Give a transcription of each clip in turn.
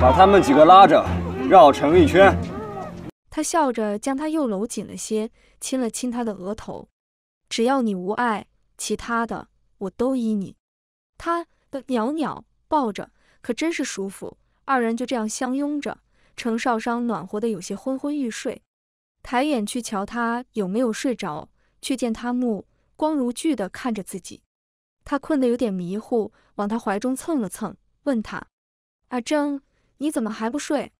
把他们几个拉着，绕城一圈。他笑着将他又搂紧了些，亲了亲他的额头。只要你无碍，其他的我都依你。他的袅袅抱着，可真是舒服。二人就这样相拥着，程少商暖和的有些昏昏欲睡，抬眼去瞧他有没有睡着，却见他目光如炬地看着自己。他困得有点迷糊，往他怀中蹭了蹭，问他：“阿征。”你怎么还不睡？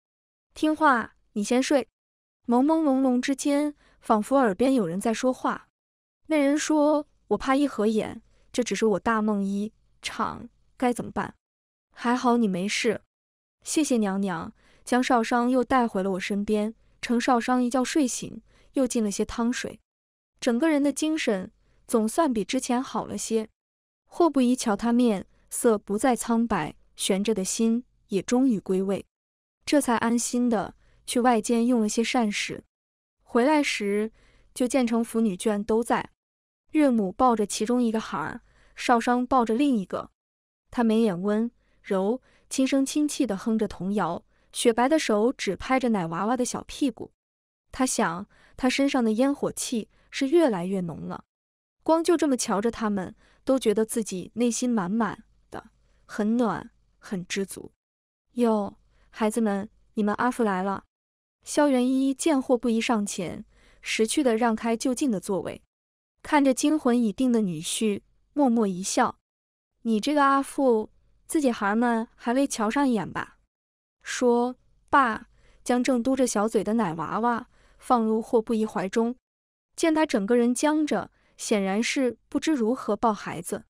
听话，你先睡。朦朦胧胧之间，仿佛耳边有人在说话。那人说：“我怕一合眼，这只是我大梦一场，该怎么办？”还好你没事，谢谢娘娘将少商又带回了我身边。程少商一觉睡醒，又进了些汤水，整个人的精神总算比之前好了些。霍不疑瞧他面色不再苍白，悬着的心。也终于归位，这才安心的去外间用了些膳食，回来时就见成府女眷都在，岳母抱着其中一个孩儿，少商抱着另一个，他眉眼温柔，轻声轻气的哼着童谣，雪白的手指拍着奶娃娃的小屁股，他想他身上的烟火气是越来越浓了，光就这么瞧着他们都觉得自己内心满满的，很暖，很知足。哟，孩子们，你们阿父来了。萧元一见霍不疑上前，识趣的让开就近的座位，看着惊魂已定的女婿，默默一笑。你这个阿父，自己孩儿们还未瞧上眼吧？说，爸将正嘟着小嘴的奶娃娃放入霍不疑怀中，见他整个人僵着，显然是不知如何抱孩子，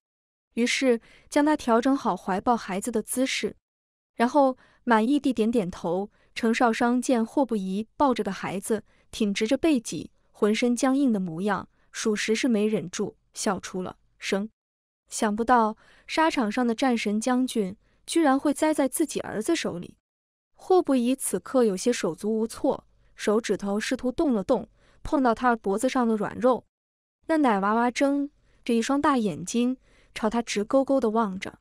于是将他调整好怀抱孩子的姿势。然后满意地点点头。程少商见霍不疑抱着个孩子，挺直着背脊，浑身僵硬的模样，属实是没忍住笑出了声。想不到沙场上的战神将军，居然会栽在自己儿子手里。霍不疑此刻有些手足无措，手指头试图动了动，碰到他脖子上的软肉，那奶娃娃睁着一双大眼睛，朝他直勾勾的望着。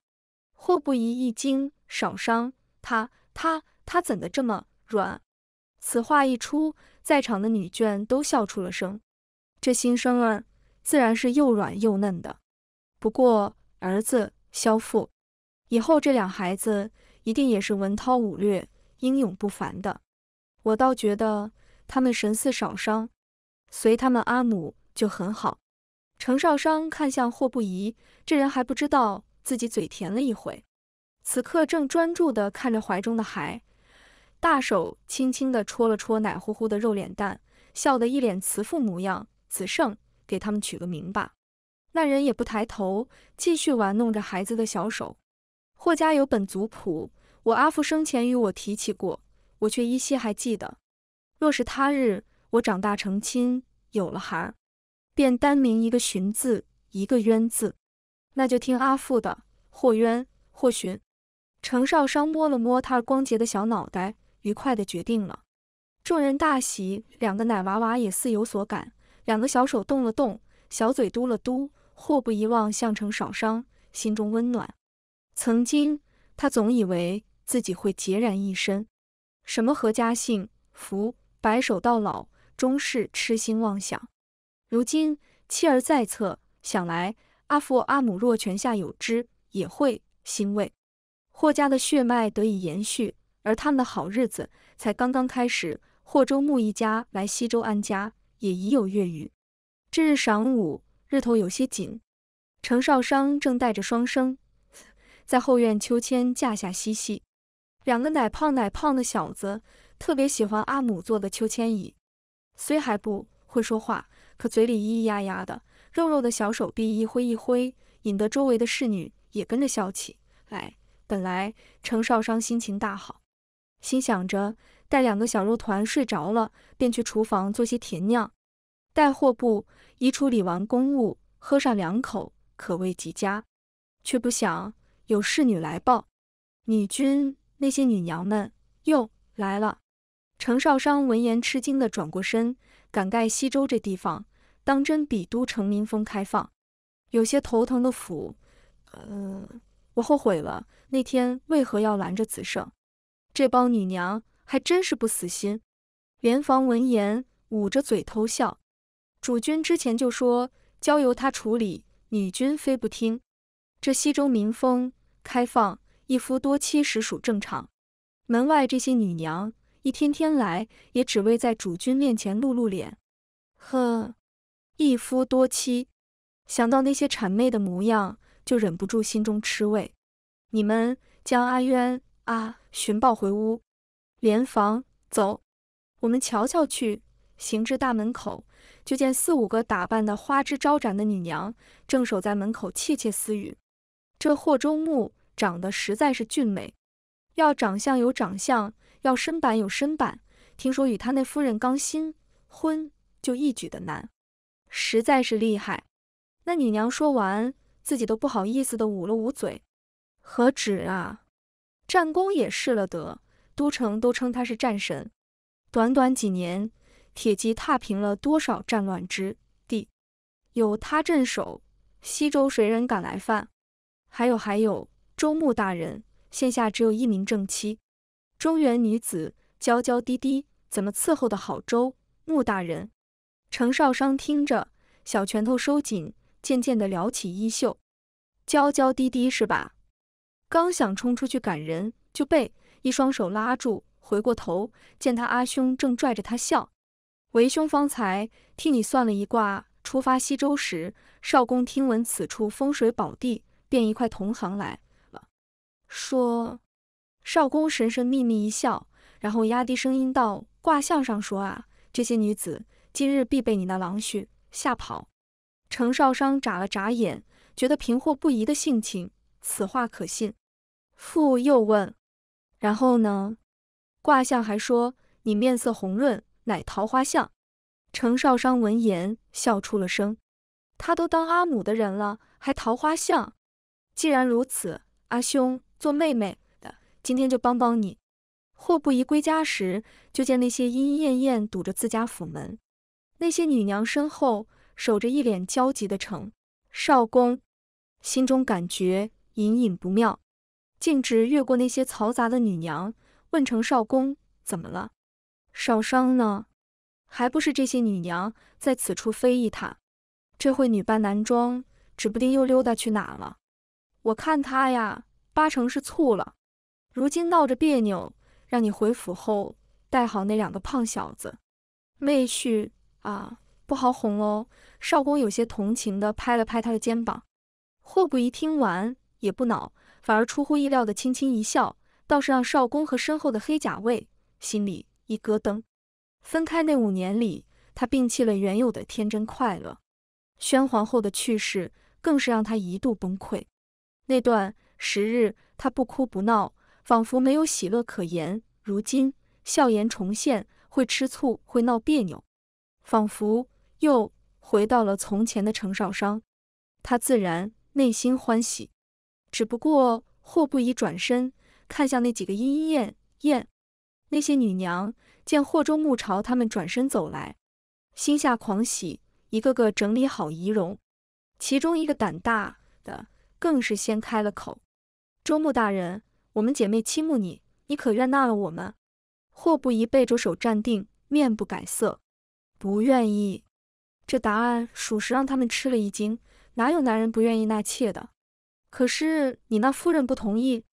霍不疑一惊。少商，他他他怎的这么软？此话一出，在场的女眷都笑出了声。这新生儿自然是又软又嫩的。不过儿子萧父，以后这俩孩子一定也是文韬武略、英勇不凡的。我倒觉得他们神似少商，随他们阿母就很好。程少商看向霍不疑，这人还不知道自己嘴甜了一回。此刻正专注地看着怀中的孩，大手轻轻的戳了戳奶乎乎的肉脸蛋，笑得一脸慈父模样。子胜，给他们取个名吧。那人也不抬头，继续玩弄着孩子的小手。霍家有本族谱，我阿父生前与我提起过，我却依稀还记得。若是他日我长大成亲，有了孩儿，便单名一个寻字，一个冤字。那就听阿父的，霍冤，霍寻。程少商摸了摸他光洁的小脑袋，愉快地决定了。众人大喜，两个奶娃娃也似有所感，两个小手动了动，小嘴嘟了嘟。祸不遗忘，向程少商心中温暖。曾经他总以为自己会孑然一身，什么阖家幸福、白首到老，终是痴心妄想。如今妻儿在侧，想来阿父阿母若泉下有知，也会欣慰。霍家的血脉得以延续，而他们的好日子才刚刚开始。霍周木一家来西周安家也已有月余。这日晌午，日头有些紧，程少商正带着双生在后院秋千架下嬉戏。两个奶胖奶胖的小子特别喜欢阿母做的秋千椅，虽还不会说话，可嘴里咿咿呀呀的，肉肉的小手臂一挥一挥，引得周围的侍女也跟着笑起来。本来程少商心情大好，心想着带两个小肉团睡着了，便去厨房做些甜酿。带货部已处理完公务，喝上两口，可谓极佳。却不想有侍女来报，女君那些女娘们又来了。程少商闻言吃惊的转过身，感盖西周这地方当真比都城民风开放，有些头疼的府，嗯。我后悔了，那天为何要拦着子胜？这帮女娘还真是不死心。连房闻言，捂着嘴偷笑。主君之前就说交由他处理，女君非不听。这西周民风开放，一夫多妻实属正常。门外这些女娘一天天来，也只为在主君面前露露脸。呵，一夫多妻，想到那些谄媚的模样。就忍不住心中痴味，你们将阿渊啊寻抱回屋，莲房走，我们瞧瞧去。行至大门口，就见四五个打扮的花枝招展的女娘，正守在门口窃窃私语。这霍州牧长得实在是俊美，要长相有长相，要身板有身板。听说与他那夫人刚新婚就一举的男，实在是厉害。那女娘说完。自己都不好意思的捂了捂嘴，何止啊，战功也事了得，都城都称他是战神。短短几年，铁骑踏平了多少战乱之地，有他镇守西周，谁人敢来犯？还有还有，周穆大人现下只有一名正妻，中原女子娇娇滴滴，怎么伺候的好周穆大人？程少商听着，小拳头收紧。渐渐地撩起衣袖，娇娇滴滴是吧？刚想冲出去赶人，就被一双手拉住。回过头，见他阿兄正拽着他笑。为兄方才替你算了一卦，出发西周时，少公听闻此处风水宝地，便一块同行来了。说，少公神神秘秘一笑，然后压低声音道：“卦象上说啊，这些女子今日必被你那郎婿吓跑。”程少商眨了眨眼，觉得平霍不疑的性情，此话可信。父又问：“然后呢？”卦象还说：“你面色红润，乃桃花相。”程少商闻言笑出了声，他都当阿母的人了，还桃花相？既然如此，阿兄做妹妹的，今天就帮帮你。霍不疑归家时，就见那些莺莺燕燕堵着自家府门，那些女娘身后。守着一脸焦急的城少公，心中感觉隐隐不妙，径直越过那些嘈杂的女娘，问程少公怎么了？少商呢？还不是这些女娘在此处非议他。这会女扮男装，指不定又溜达去哪了。我看他呀，八成是醋了。如今闹着别扭，让你回府后带好那两个胖小子妹婿啊。不好哄哦，少公有些同情地拍了拍他的肩膀。霍不疑听完也不恼，反而出乎意料地轻轻一笑，倒是让少公和身后的黑甲卫心里一咯噔。分开那五年里，他摒弃了原有的天真快乐，宣皇后的去世更是让他一度崩溃。那段时日，他不哭不闹，仿佛没有喜乐可言。如今笑颜重现，会吃醋，会闹别扭，仿佛。又回到了从前的程少商，他自然内心欢喜。只不过霍不疑转身看向那几个莺莺燕燕，那些女娘见霍周穆朝他们转身走来，心下狂喜，一个个整理好仪容。其中一个胆大的更是先开了口：“周穆大人，我们姐妹倾慕你，你可愿纳了我们？”霍不疑背着手站定，面不改色，不愿意。这答案属实让他们吃了一惊，哪有男人不愿意纳妾的？可是你那夫人不同意。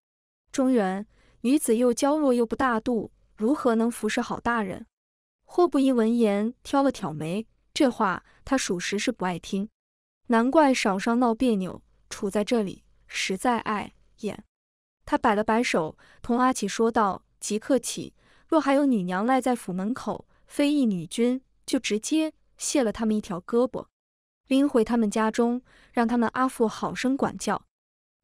中原女子又娇弱又不大度，如何能服侍好大人？霍不一闻言挑了挑眉，这话他属实是不爱听。难怪少商闹别扭，处在这里实在碍眼。他摆了摆手，同阿启说道：“即刻起，若还有女娘赖在府门口非议女君，就直接。”卸了他们一条胳膊，拎回他们家中，让他们阿父好生管教。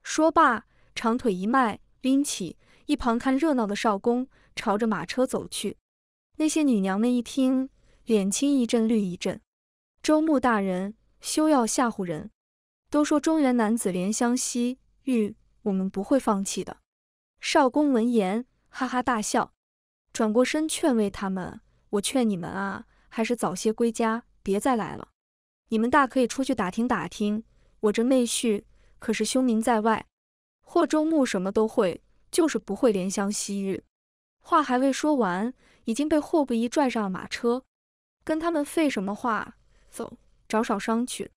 说罢，长腿一迈，拎起一旁看热闹的少公，朝着马车走去。那些女娘们一听，脸青一阵绿一阵。周穆大人，休要吓唬人！都说中原男子怜香惜玉，我们不会放弃的。少公闻言，哈哈大笑，转过身劝慰他们：“我劝你们啊。”还是早些归家，别再来了。你们大可以出去打听打听，我这妹婿可是凶名在外。霍州牧什么都会，就是不会怜香惜玉。话还未说完，已经被霍不疑拽上了马车。跟他们废什么话？走，找少商去。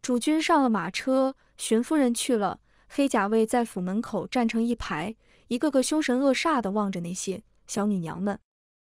主君上了马车，荀夫人去了。黑甲卫在府门口站成一排，一个个凶神恶煞的望着那些小女娘们。